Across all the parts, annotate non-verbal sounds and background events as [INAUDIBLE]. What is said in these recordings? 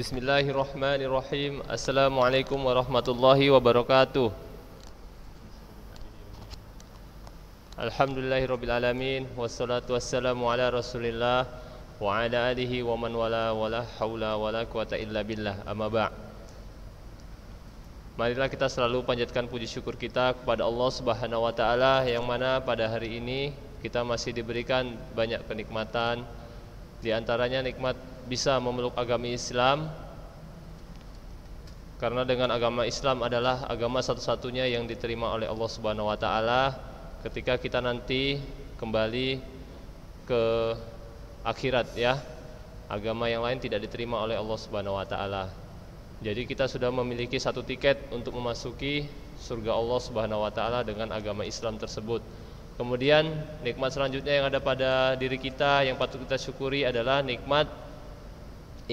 Bismillahirrahmanirrahim Assalamualaikum warahmatullahi wabarakatuh Alhamdulillahirrabbilalamin Wassalatu wassalamu ala rasulillah Wa ala alihi wa man wala wala hawla wala quwata illa billah Amma ba' Marilah kita selalu panjatkan puji syukur kita kepada Allah subhanahu wa ta'ala Yang mana pada hari ini kita masih diberikan banyak kenikmatan Di antaranya nikmat bisa memeluk agama Islam karena dengan agama Islam adalah agama satu-satunya yang diterima oleh Allah Subhanahu wa taala ketika kita nanti kembali ke akhirat ya. Agama yang lain tidak diterima oleh Allah Subhanahu wa taala. Jadi kita sudah memiliki satu tiket untuk memasuki surga Allah Subhanahu wa taala dengan agama Islam tersebut. Kemudian nikmat selanjutnya yang ada pada diri kita yang patut kita syukuri adalah nikmat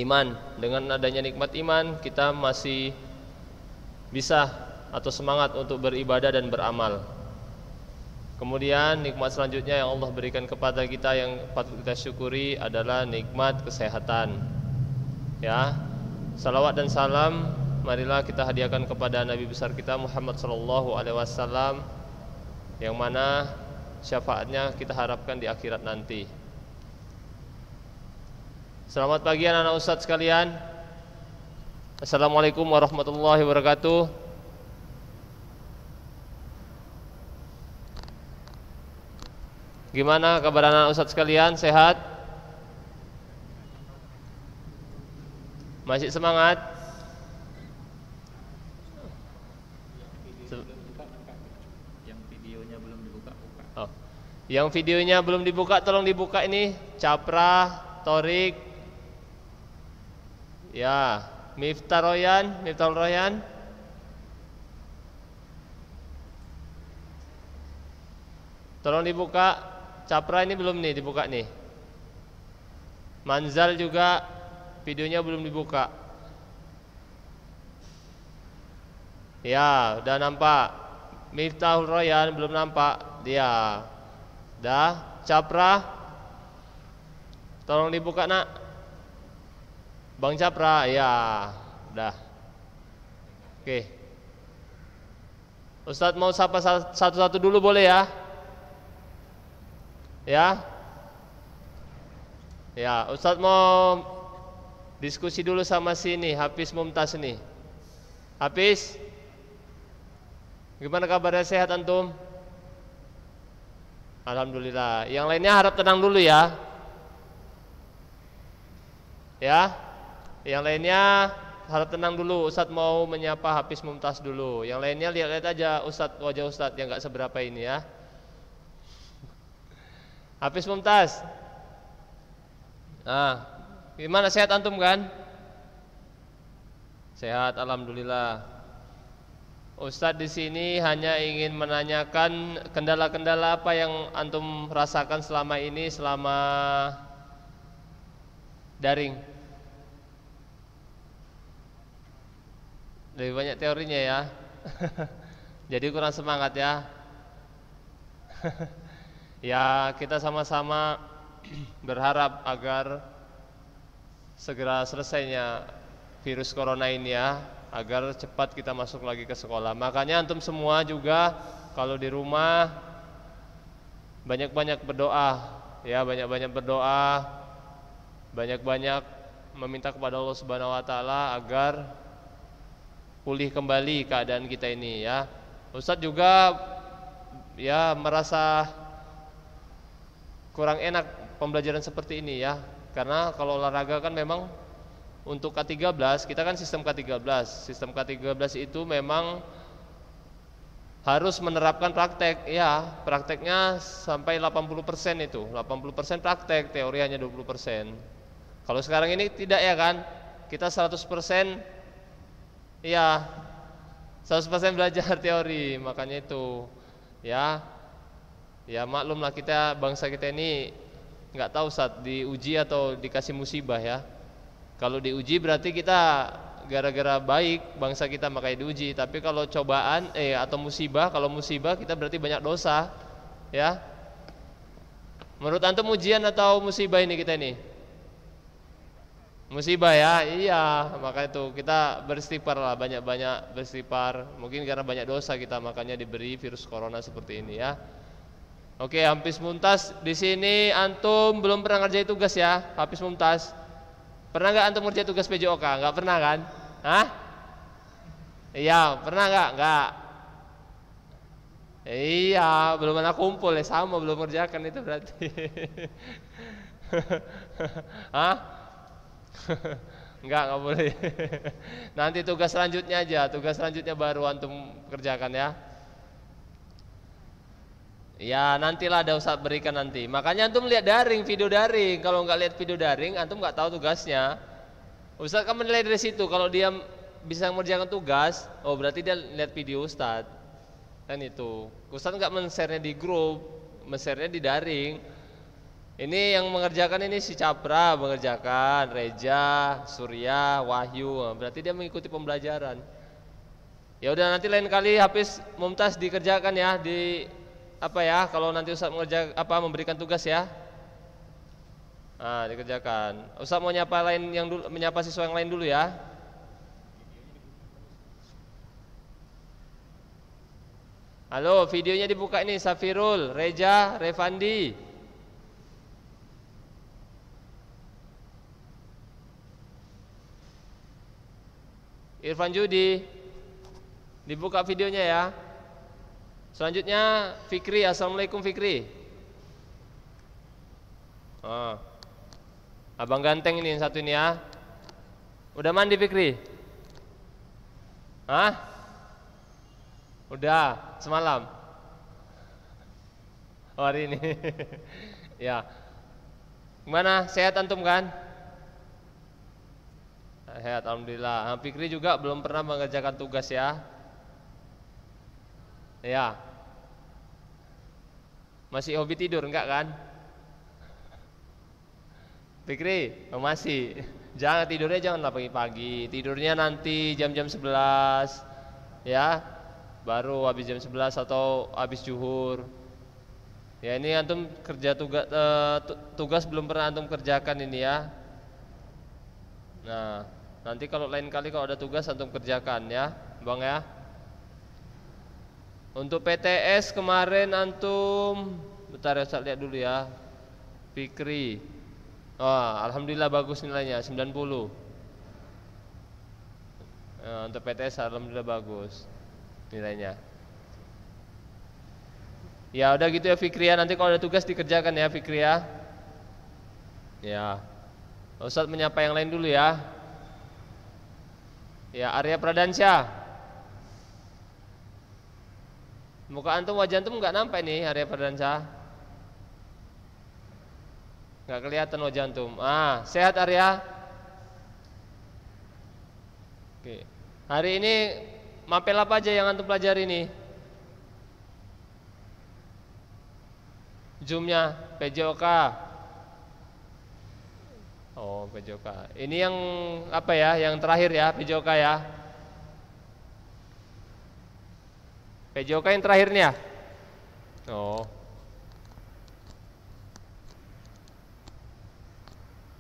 iman. Dengan adanya nikmat iman, kita masih bisa atau semangat untuk beribadah dan beramal. Kemudian nikmat selanjutnya yang Allah berikan kepada kita yang patut kita syukuri adalah nikmat kesehatan. Ya. Salawat dan salam marilah kita hadiahkan kepada nabi besar kita Muhammad sallallahu alaihi wasallam yang mana syafaatnya kita harapkan di akhirat nanti. Selamat pagi anak-anak ustadz sekalian. Assalamualaikum warahmatullahi wabarakatuh. Gimana kabar anak-anak ustadz sekalian? Sehat? Masih semangat? Yang videonya belum dibuka, Oh. Yang videonya belum dibuka tolong dibuka ini Capra, Torik, Ya, Miftah Royan, Miftah Royan. Tolong dibuka Capra ini belum nih dibuka nih. Manzal juga videonya belum dibuka. Ya, udah nampak. Miftahul Royan belum nampak dia. Dah, Capra. Tolong dibuka, Nak. Bang Capra, ya, dah. Oke. Ustadz mau sapa satu-satu dulu boleh ya? Ya. Ya, Ustadz mau diskusi dulu sama sini, Hafiz Mumtaz sini. Hafiz, gimana kabarnya sehat antum? Alhamdulillah. Yang lainnya harap tenang dulu ya. Ya. Yang lainnya harap tenang dulu, Ustadz mau menyapa Hafiz Mumtaz dulu. Yang lainnya lihat-lihat aja Ustadz wajah Ustadz yang nggak seberapa ini ya. Habis Mumtaz. Nah, gimana sehat antum kan? Sehat alhamdulillah. Ustadz di sini hanya ingin menanyakan kendala-kendala apa yang antum rasakan selama ini selama daring. Lebih banyak teorinya ya. [LAUGHS] Jadi kurang semangat ya. [LAUGHS] ya, kita sama-sama [CLEARS THROAT] berharap agar segera selesainya virus corona ini ya, agar cepat kita masuk lagi ke sekolah. Makanya antum semua juga kalau di rumah banyak-banyak berdoa ya, banyak-banyak berdoa, banyak-banyak meminta kepada Allah Subhanahu wa taala agar pulih kembali keadaan kita ini ya. Ustadz juga ya merasa kurang enak pembelajaran seperti ini ya. Karena kalau olahraga kan memang untuk K13 kita kan sistem K13. Sistem K13 itu memang harus menerapkan praktek ya prakteknya sampai 80% itu 80% praktek teori hanya 20% kalau sekarang ini tidak ya kan kita 100% Iya. 100% belajar [LAUGHS] teori, makanya itu. Ya. Ya maklumlah kita bangsa kita ini nggak tahu saat diuji atau dikasih musibah ya. Kalau diuji berarti kita gara-gara baik bangsa kita makanya diuji, tapi kalau cobaan eh atau musibah, kalau musibah kita berarti banyak dosa. Ya. Menurut antum ujian atau musibah ini kita ini? musibah ya iya maka itu kita beristighfar lah banyak-banyak beristighfar mungkin karena banyak dosa kita makanya diberi virus corona seperti ini ya oke hampis muntas di sini antum belum pernah ngerjain tugas ya habis muntas pernah nggak antum ngerjain tugas PJOK nggak pernah kan Hah? iya pernah nggak nggak iya belum pernah kumpul ya sama belum ngerjakan itu berarti [LAUGHS] Hah? [LAUGHS] Enggak, enggak boleh. [LAUGHS] Nanti tugas selanjutnya aja, tugas selanjutnya baru antum kerjakan ya. Ya, nantilah ada usah berikan nanti. Makanya antum lihat daring, video daring. Kalau enggak lihat video daring, antum enggak tahu tugasnya. Ustaz kan menilai dari situ. Kalau dia bisa mengerjakan tugas, oh berarti dia lihat video Ustaz. Kan itu. Ustaz enggak men share di grup, men share di daring. Ini yang mengerjakan ini si Capra mengerjakan, Reja, Surya, Wahyu. Berarti dia mengikuti pembelajaran. Ya udah nanti lain kali habis Mumtaz dikerjakan ya di apa ya kalau nanti Ustaz mengerjakan apa memberikan tugas ya. Nah, dikerjakan. Ustaz mau nyapa lain yang dulu menyapa siswa yang lain dulu ya. Halo, videonya dibuka ini Safirul, Reja, Revandi. Irfan Judi dibuka videonya ya selanjutnya Fikri Assalamualaikum Fikri oh. Abang ganteng ini yang satu ini ya udah mandi Fikri Hah? udah semalam oh, hari ini [LAUGHS] ya gimana sehat antum kan Sehat, alhamdulillah. Nah, Fikri juga belum pernah mengerjakan tugas ya. Ya. Masih hobi tidur enggak kan? Fikri, oh, masih. Jangan tidurnya janganlah pagi-pagi. Tidurnya nanti jam-jam 11 ya. Baru habis jam 11 atau habis zuhur. Ya ini antum kerja tugas uh, eh, tugas belum pernah antum kerjakan ini ya. Nah, Nanti kalau lain kali kalau ada tugas antum kerjakan ya, Bang ya. Untuk PTS kemarin antum bentar ya saya lihat dulu ya. Fikri. Oh, alhamdulillah bagus nilainya 90. Nah, eh, untuk PTS alhamdulillah bagus nilainya. Ya udah gitu ya Fikri ya nanti kalau ada tugas dikerjakan ya Fikri ya. Ya. Ustadz menyapa yang lain dulu ya. Ya, Arya Pradansyah. Muka antum wajah antum nggak nampak nih Arya Pradansyah. Enggak kelihatan wajah antum. Ah, sehat Arya? Oke. Hari ini mapel apa aja yang antum pelajari nih? Jumnya, PJOK, Oh, Pejoka. Ini yang apa ya? Yang terakhir ya, Pejoka ya. Pejoka yang terakhirnya. Oh.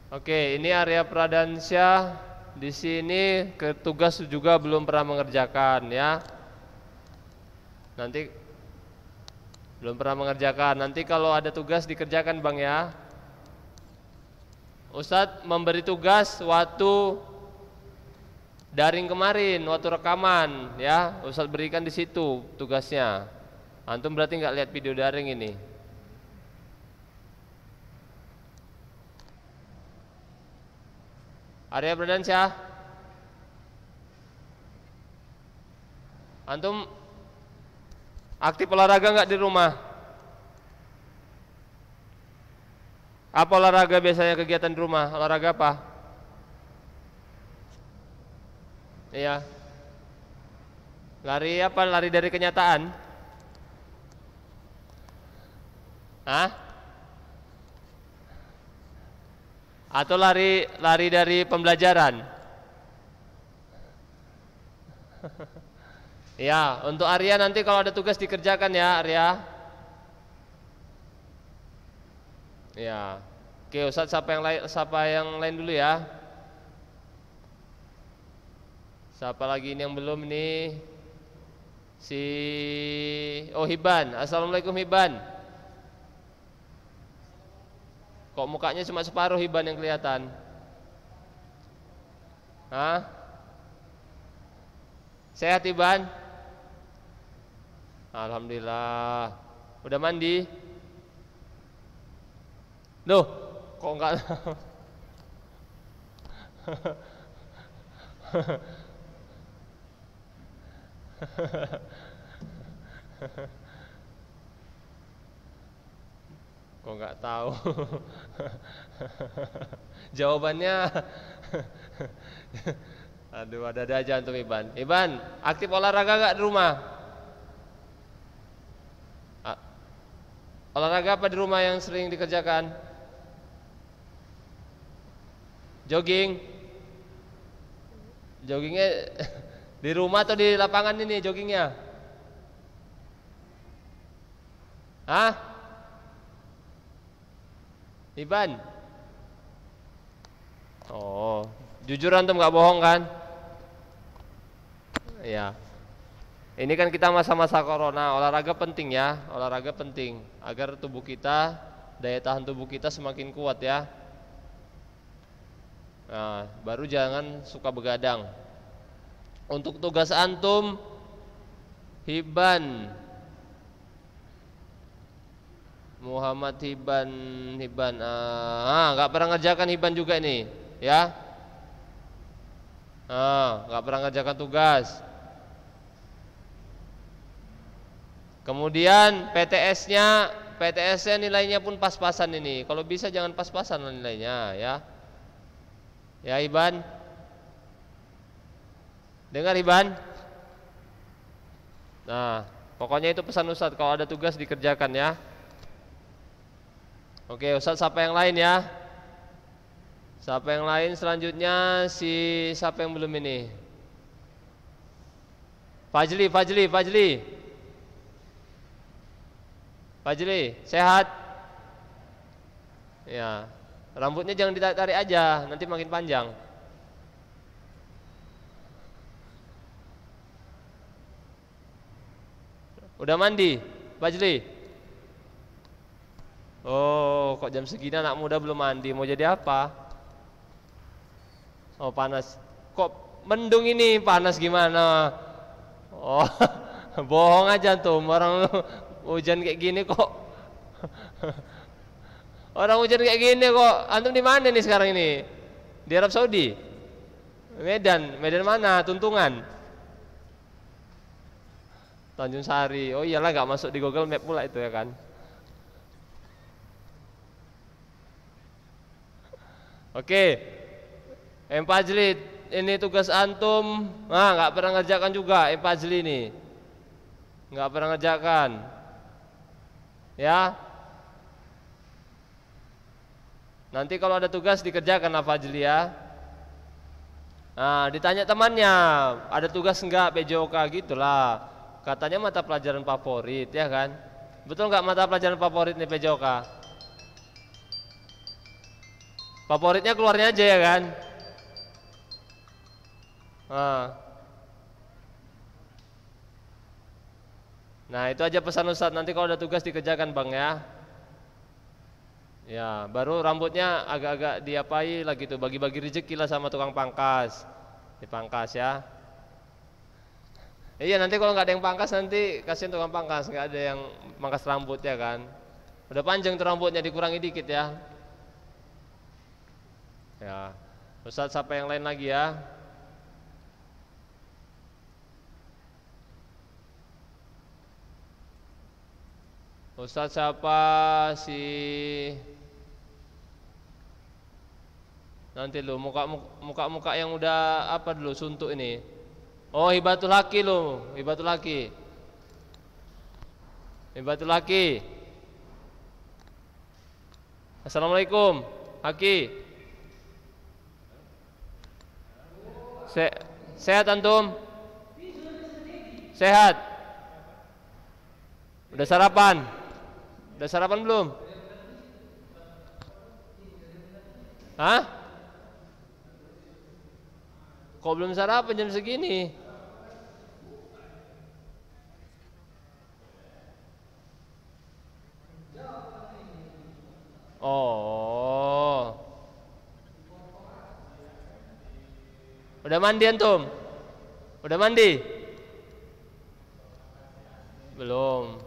Oke, ini area Pradansya. Di sini ketugas juga belum pernah mengerjakan ya. Nanti belum pernah mengerjakan. Nanti kalau ada tugas dikerjakan, Bang ya. Ustadz memberi tugas waktu daring kemarin waktu rekaman ya Ustadz berikan di situ tugasnya antum berarti nggak lihat video daring ini Arya Berdansyah. antum aktif olahraga nggak di rumah Apa olahraga biasanya kegiatan di rumah? Olahraga apa? Iya. Lari apa? Lari dari kenyataan? Hah? Atau lari lari dari pembelajaran? [LAUGHS] Iya. untuk Arya nanti kalau ada tugas dikerjakan ya, Arya. Ya. Oke, Ustaz siapa yang lain siapa yang lain dulu ya? Siapa lagi ini yang belum nih? Si Oh Hiban. Assalamualaikum Hiban. Kok mukanya cuma separuh Hiban yang kelihatan? Hah? Sehat Hiban? Alhamdulillah. Udah mandi? Duh, kok enggak kok nggak tahu jawabannya aduh ada ada aja antum Iban Iban aktif olahraga nggak di rumah olahraga apa di rumah yang sering dikerjakan Jogging. Joggingnya [LAUGHS] di rumah atau di lapangan ini joggingnya? Hah? Iban. Oh, jujur antum nggak bohong kan? Ya. Ini kan kita masa-masa corona, olahraga penting ya, olahraga penting agar tubuh kita, daya tahan tubuh kita semakin kuat ya. Nah, baru jangan suka begadang. Untuk tugas antum Hiban Muhammad Hiban Hiban ah, ah nggak pernah ngerjakan Hiban juga ini ya ah nggak pernah ngerjakan tugas kemudian PTS-nya PTS-nya nilainya pun pas-pasan ini kalau bisa jangan pas-pasan nilainya ya Ya Iban Dengar Iban Nah pokoknya itu pesan Ustadz Kalau ada tugas dikerjakan ya Oke Ustadz siapa yang lain ya Siapa yang lain selanjutnya Si siapa yang belum ini Fajli Fajli Fajli Fajli sehat Ya Rambutnya jangan ditarik-tarik aja, nanti makin panjang. Udah mandi, Bajri? Oh, kok jam segini anak muda belum mandi, mau jadi apa? Oh, panas. Kok mendung ini panas gimana? Oh, [LAUGHS] bohong aja tuh orang hujan kayak gini kok [LAUGHS] Orang hujan kayak gini kok. Antum di mana nih sekarang ini? Di Arab Saudi. Medan, Medan mana? Tuntungan. Tanjung Sari. Oh iyalah nggak masuk di Google Map pula itu ya kan. Oke. Empajli ini tugas antum. Nah, nggak pernah ngerjakan juga Empajli ini. Nggak pernah ngerjakan. Ya, Nanti kalau ada tugas dikerjakan Fajli ya. Nah, ditanya temannya, ada tugas enggak PJOK gitulah. Katanya mata pelajaran favorit ya kan? Betul enggak mata pelajaran favorit nih PJOK? Favoritnya keluarnya aja ya kan? Nah. nah. itu aja pesan ustadz. Nanti kalau ada tugas dikerjakan, Bang ya. Ya, baru rambutnya agak-agak diapai lagi tuh bagi-bagi rezeki lah sama tukang pangkas. Dipangkas ya. Iya, nanti kalau nggak ada yang pangkas nanti untuk tukang pangkas, nggak ada yang rambut ya kan. Udah panjang tuh rambutnya dikurangi dikit ya. Ya. Ustaz siapa yang lain lagi ya? Ustaz siapa si Nanti lu muka-muka yang udah apa dulu suntuk ini. Oh, hibatul haki lu, hibatul haki Hibatul haki Assalamualaikum, Haki. Se sehat antum? Sehat. Udah sarapan? Udah sarapan belum? Hah? Kok belum sarapan jam segini? Oh. Udah mandi antum? Udah mandi? Belum.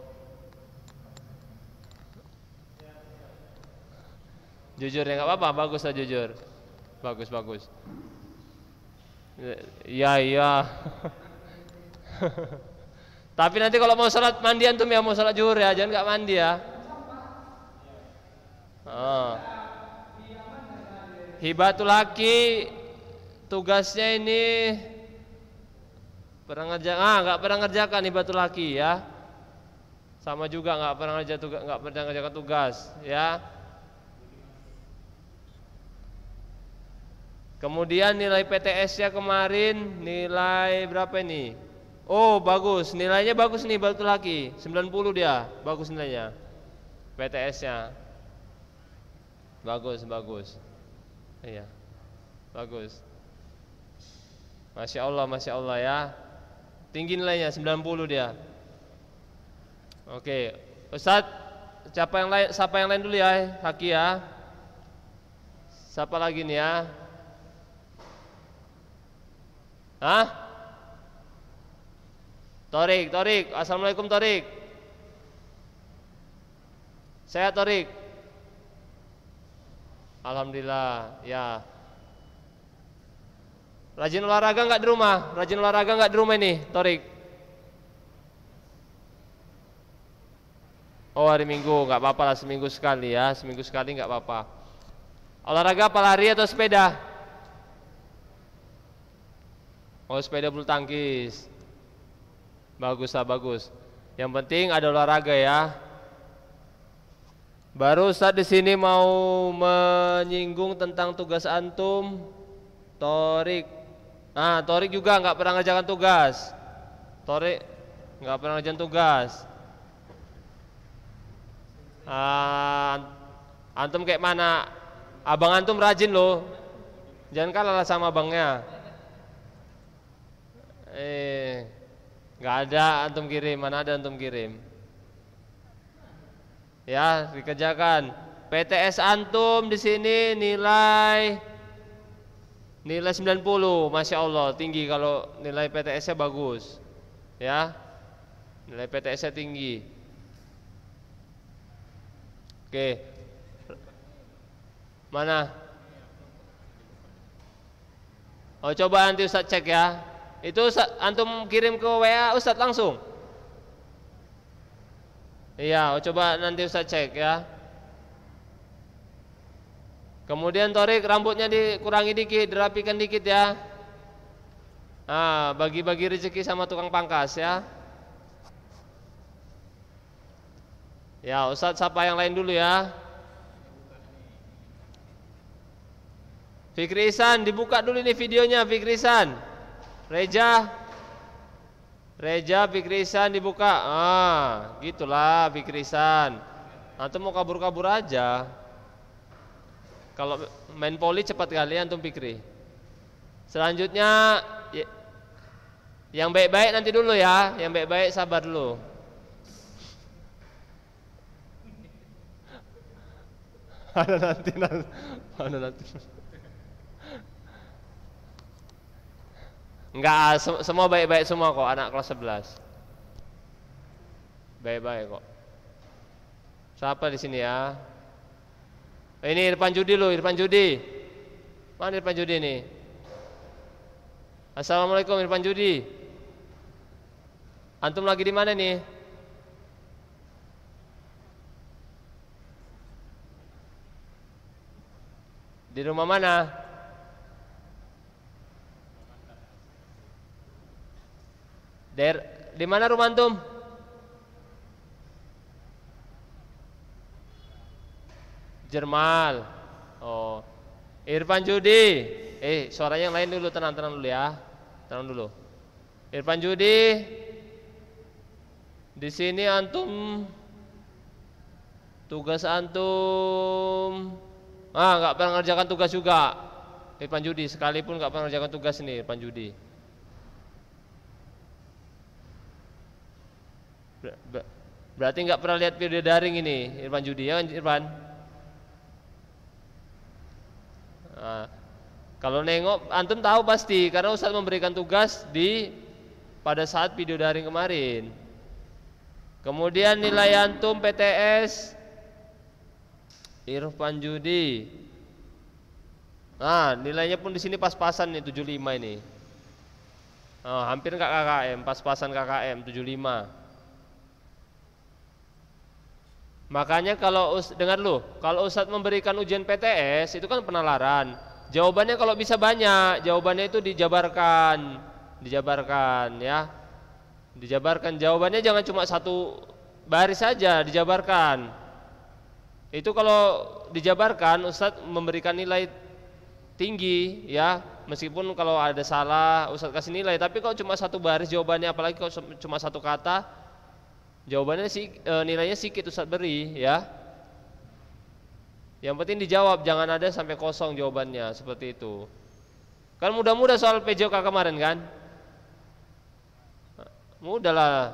Jujur ya nggak apa-apa, bagus lah jujur. Bagus bagus. Ya iya. Tapi nanti kalau mau sholat mandi antum ya mau sholat juhur ya, jangan nggak mandi ya. Oh. Hibatul laki tugasnya ini pernah ngerja ah nggak pernah ngerjakan hibatul laki ya. Sama juga nggak pernah ngerja tugas nggak pernah ngerjakan tugas ya. Kemudian nilai PTS-nya kemarin nilai berapa ini? Oh, bagus. Nilainya bagus nih batu laki. 90 dia. Bagus nilainya. PTS-nya. Bagus, bagus. Iya. Bagus. Masya Allah, Masya Allah ya Tinggi nilainya, 90 dia Oke Ustaz, siapa yang lain, siapa yang lain dulu ya Haki ya Siapa lagi nih ya Hah? Torik, Torik, Assalamualaikum Torik Saya Torik Alhamdulillah ya Rajin olahraga nggak di rumah? Rajin olahraga nggak di rumah ini, Torik? Oh hari Minggu, nggak apa-apa lah seminggu sekali ya, seminggu sekali nggak apa-apa. Olahraga apa lari atau sepeda? Oh sepeda bulu tangkis. Bagus lah bagus. Yang penting ada olahraga ya. Baru saat di sini mau menyinggung tentang tugas antum Torik. Nah, Torik juga nggak pernah ngerjakan tugas. Torik nggak pernah ngerjakan tugas. Uh, antum kayak mana? Abang antum rajin loh. Jangan kalah sama abangnya. Eh, nggak ada antum kirim, mana ada antum kirim? Ya, dikerjakan. PTS antum di sini nilai nilai 90, masya Allah tinggi kalau nilai PTS-nya bagus, ya nilai PTS-nya tinggi. Oke, mana? Oh coba nanti Ustaz cek ya itu antum kirim ke WA Ustaz langsung. Iya, coba nanti Ustaz cek ya. Kemudian Torik rambutnya dikurangi dikit, dirapikan dikit ya. Ah, bagi-bagi rezeki sama tukang pangkas ya. Ya, Ustaz sapa yang lain dulu ya. Fikrisan dibuka dulu ini videonya Fikrisan. Reja Reja pikirisan dibuka ah gitulah pikirisan. antum nah, mau kabur-kabur aja kalau main poli cepat kali antum pikri selanjutnya ya, yang baik-baik nanti dulu ya yang baik-baik sabar dulu ada nanti nanti ada nanti Enggak, ah, semua baik-baik semua kok anak kelas 11. Baik-baik kok. Siapa di sini ya? Eh, ini Irfan Judi loh, Irfan Judi. Mana Irfan Judi ini Assalamualaikum Irfan Judi. Antum lagi di mana nih? Di rumah mana? Der, di mana rumah antum? Jermal. Oh. Irfan Judi. Eh, suaranya yang lain dulu tenang-tenang dulu ya. Tenang dulu. Irfan Judi. Di sini antum tugas antum ah nggak pernah ngerjakan tugas juga Irfan Judi sekalipun nggak pernah ngerjakan tugas nih Irfan Judi berarti nggak pernah lihat video daring ini Irfan Judi ya kan Irfan? Nah, kalau nengok antum tahu pasti karena Ustadz memberikan tugas di pada saat video daring kemarin. Kemudian nilai antum PTS Irfan Judi. Nah, nilainya pun di sini pas-pasan nih 75 ini. Oh, hampir nggak KKM, pas-pasan KKM 75. Makanya kalau dengar lu, kalau Ustadz memberikan ujian PTS itu kan penalaran. Jawabannya kalau bisa banyak, jawabannya itu dijabarkan, dijabarkan ya. Dijabarkan jawabannya jangan cuma satu baris saja, dijabarkan. Itu kalau dijabarkan Ustadz memberikan nilai tinggi ya. Meskipun kalau ada salah Ustadz kasih nilai, tapi kalau cuma satu baris jawabannya apalagi kalau cuma satu kata Jawabannya sih e, nilainya sedikit Ustaz beri ya. Yang penting dijawab, jangan ada sampai kosong jawabannya seperti itu. Kan mudah-mudah soal PJOK kemarin kan? Mudahlah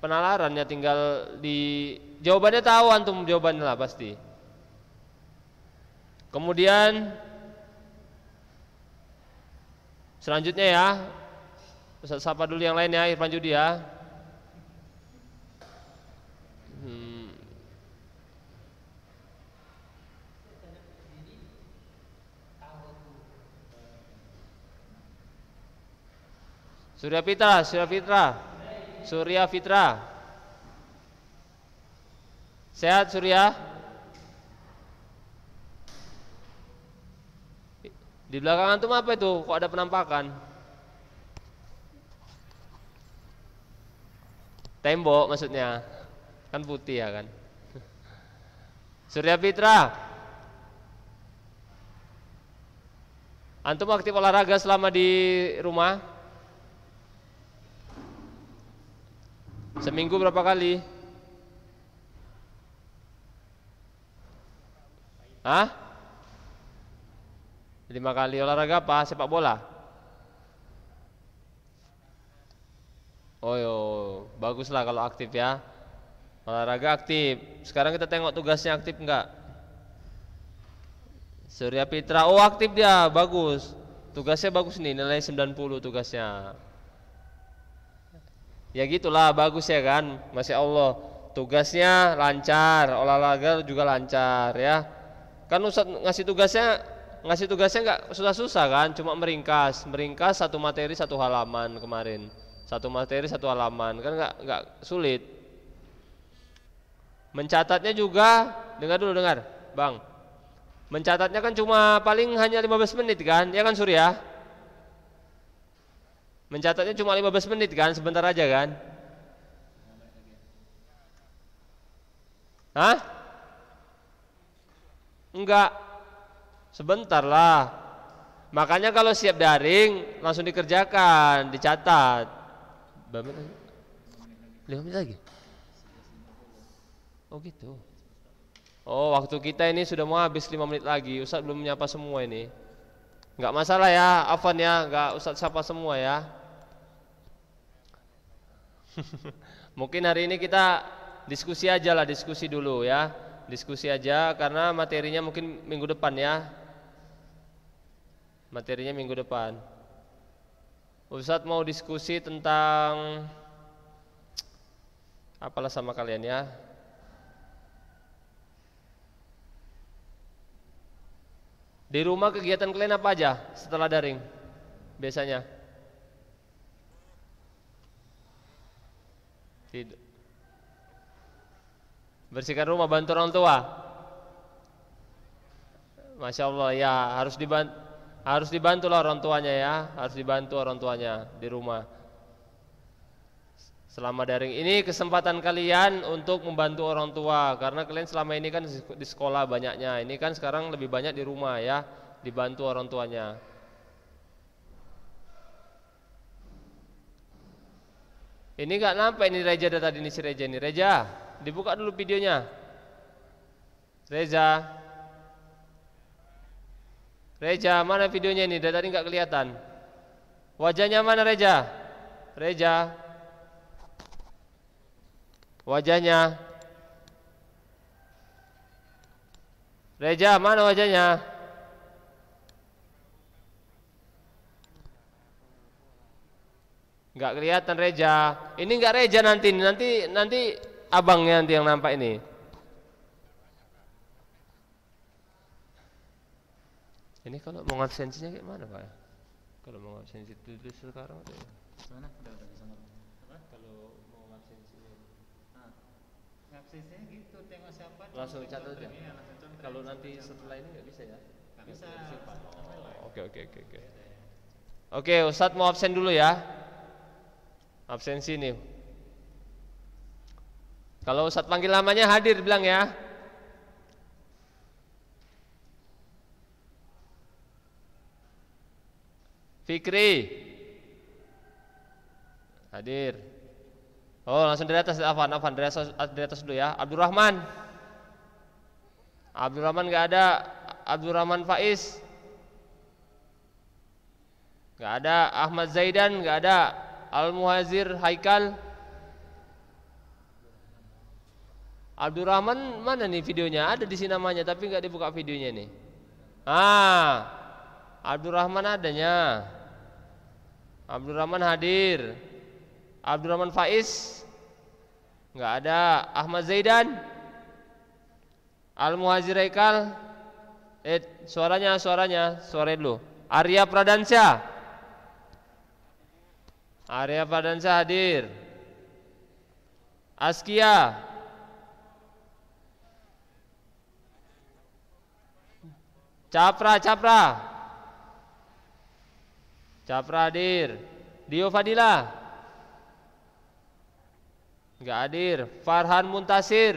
penalarannya tinggal di jawabannya tahu antum jawabannya lah pasti. Kemudian selanjutnya ya Ustaz sapa dulu yang lain ya Irfan Judi ya. Surya Fitra, Surya Fitra. Surya Fitra. Sehat Surya? Di belakang antum apa itu? Kok ada penampakan? Tembok maksudnya. Kan putih ya kan. Surya Fitra. Antum aktif olahraga selama di rumah? Seminggu berapa kali? Hah? Lima kali olahraga apa? Sepak bola? Oh yo, baguslah kalau aktif ya. Olahraga aktif. Sekarang kita tengok tugasnya aktif enggak? Surya Pitra, oh aktif dia, bagus. Tugasnya bagus nih, nilai 90 tugasnya ya gitulah bagus ya kan masya Allah tugasnya lancar olahraga juga lancar ya kan Ustaz ngasih tugasnya ngasih tugasnya nggak susah-susah kan cuma meringkas meringkas satu materi satu halaman kemarin satu materi satu halaman kan nggak nggak sulit mencatatnya juga dengar dulu dengar bang mencatatnya kan cuma paling hanya 15 menit kan ya kan Surya Mencatatnya cuma 15 menit kan, sebentar aja kan? Hah? Enggak. Sebentar lah. Makanya kalau siap daring langsung dikerjakan, dicatat. lima menit lagi? Oh gitu. Oh, waktu kita ini sudah mau habis lima menit lagi. Ustaz belum menyapa semua ini. Enggak masalah ya, Afan ya, enggak usah siapa semua ya. [LAUGHS] Mungkin hari ini kita diskusi aja lah, diskusi dulu ya. Diskusi aja karena materinya mungkin minggu depan ya. Materinya minggu depan. Ustadz mau diskusi tentang apalah sama kalian ya. Di rumah kegiatan kalian apa aja setelah daring? Biasanya Tidur. Bersihkan rumah, bantu orang tua Masya Allah ya harus dibantu harus dibantu lah orang tuanya ya harus dibantu orang tuanya di rumah selama daring ini kesempatan kalian untuk membantu orang tua karena kalian selama ini kan di sekolah banyaknya ini kan sekarang lebih banyak di rumah ya dibantu orang tuanya ini gak nampak ini Reja dari tadi ini si Reja ini Reja dibuka dulu videonya Reza Reja mana videonya ini dari tadi gak kelihatan wajahnya mana Reja Reja wajahnya Reja mana wajahnya nggak kelihatan Reja ini nggak Reja nanti nanti nanti abangnya nanti yang nampak ini ini kalau mau ngasensinya kayak pak kalau mau absensi itu sekarang mana gitu siapa. Langsung catat aja. Kalau nanti setelah ini nggak bisa ya? bisa. Oke oke oke oke. Ya. Oke, Ustad mau absen dulu ya. Absen sini. Kalau Ustad panggil lamanya hadir bilang ya. Fikri hadir. Oh langsung dari atas Afan, Afan dari atas, dari atas dulu ya. Abdurrahman. Abdurrahman nggak ada. Abdurrahman Faiz. nggak ada. Ahmad Zaidan nggak ada. Al Muhazir Haikal. Abdurrahman mana nih videonya? Ada di sini namanya tapi nggak dibuka videonya nih. Ah, Abdurrahman adanya. Abdurrahman hadir. Abdurrahman Faiz enggak ada Ahmad Zaidan Al Muhajir Ekal eh suaranya suaranya suara dulu Arya Pradansya, Arya Pradansya hadir Askia Capra Capra Capra hadir Dio Fadilah Enggak hadir. Farhan Muntasir.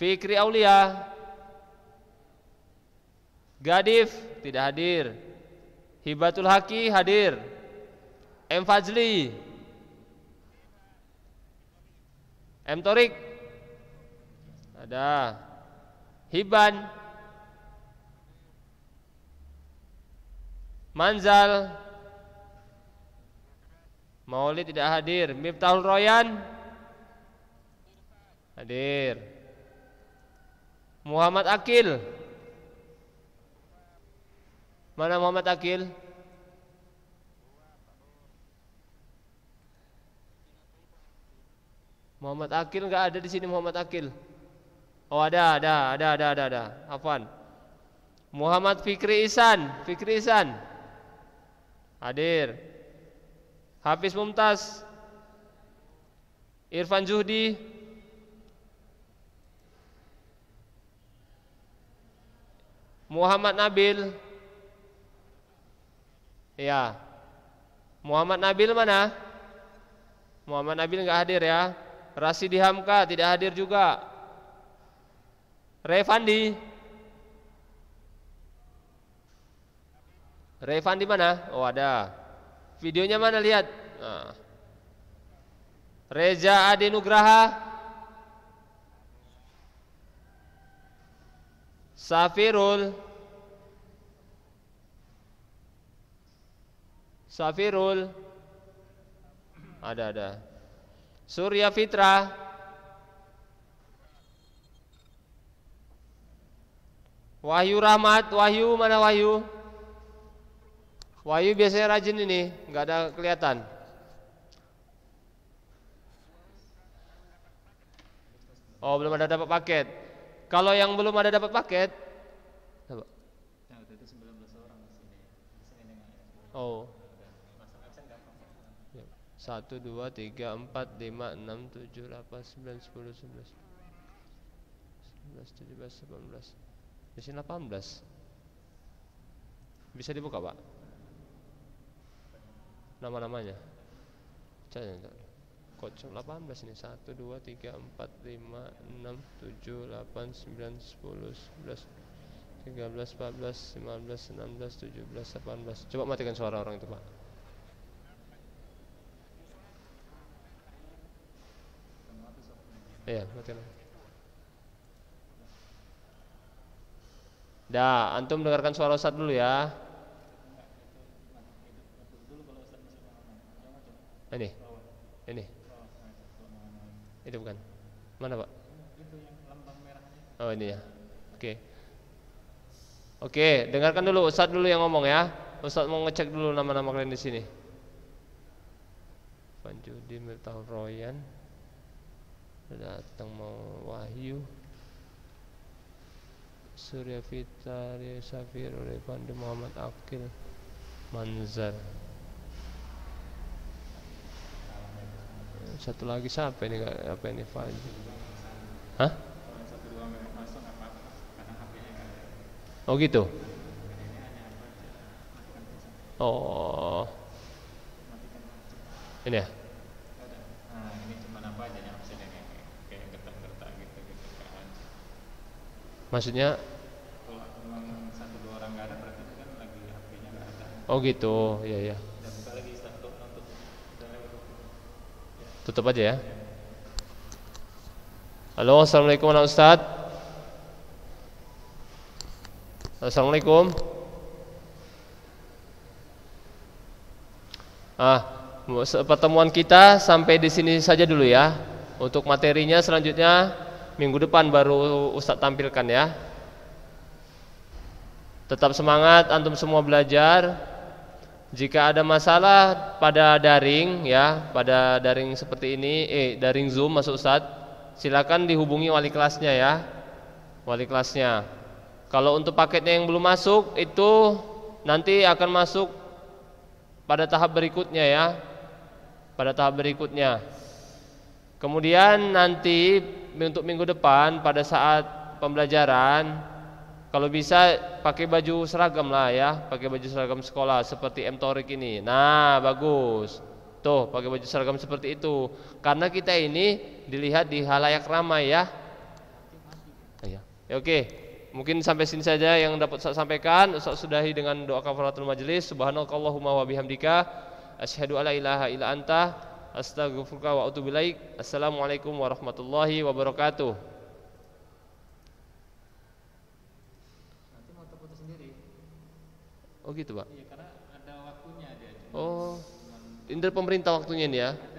Fikri Aulia. Gadif tidak hadir. Hibatul Haki hadir. M Fazli. M Torik. Ada. Hiban. Manzal. Maulid tidak hadir. Miftahul Royan hadir. Muhammad Akil. Mana Muhammad Akil? Muhammad Akil enggak ada di sini Muhammad Akil. Oh ada, ada, ada, ada, ada, ada. Afan. Muhammad Fikri Isan, Fikri Isan. Hadir. Hafiz Mumtaz Irfan Juhdi Muhammad Nabil Ya Muhammad Nabil mana? Muhammad Nabil nggak hadir ya Rasidi Hamka tidak hadir juga Revandi Revandi mana? Oh ada Videonya mana lihat? Nah. Reza Adinugraha Safirul Safirul ada ada Surya Fitra Wahyu Rahmat Wahyu mana Wahyu Wahyu biasanya rajin ini, nggak ada kelihatan. Oh, belum ada dapat paket. Kalau yang belum ada dapat paket, Oh. Satu, dua, tiga, empat, lima, enam, tujuh, delapan, sembilan, sepuluh, sebelas, sebelas, tujuh belas, delapan belas, biasanya delapan belas. Bisa dibuka, Pak? nama-namanya cari kocok 18 ini 1 2 3 4 5 6 7 8 9 10 11 13 14 15 16 17 18 coba matikan suara orang itu Pak Iya, matikan. Dah, antum dengarkan suara Ustaz dulu ya. Ini. Ini. Itu bukan. Mana, Pak? Oh, ini ya. Oke. Okay. Oke, okay, dengarkan dulu Ustadz dulu yang ngomong ya. Ustadz mau ngecek dulu nama-nama kalian di sini. Panjudi Mirtal Royan datang mau Wahyu Surya Fitari Safir Pandem Muhammad Akil Manzar satu lagi siapa ini apa ini Fajri Hah? Oh gitu. Oh. Ini ya. Maksudnya Oh gitu, ya ya. Tutup aja ya. Halo, assalamualaikum anak Ustaz. Assalamualaikum. Ah, pertemuan kita sampai di sini saja dulu ya. Untuk materinya selanjutnya minggu depan baru Ustadz tampilkan ya. Tetap semangat antum semua belajar jika ada masalah pada daring ya, pada daring seperti ini, eh daring Zoom masuk saat, silakan dihubungi wali kelasnya ya. Wali kelasnya. Kalau untuk paketnya yang belum masuk itu nanti akan masuk pada tahap berikutnya ya. Pada tahap berikutnya. Kemudian nanti untuk minggu depan pada saat pembelajaran kalau bisa pakai baju seragam lah ya, pakai baju seragam sekolah seperti M Torik ini. Nah, bagus. Tuh, pakai baju seragam seperti itu. Karena kita ini dilihat di halayak ramai ya. Iya. Ya, oke. Mungkin sampai sini saja yang dapat saya sampaikan. saya sudahi dengan doa kafaratul majelis. Subhanallahumma wa bihamdika asyhadu alla ilaha illa anta astaghfiruka wa atubu Assalamualaikum warahmatullahi wabarakatuh. Oh gitu pak. Iya karena ada waktunya dia. oh, indra pemerintah waktunya ini ya.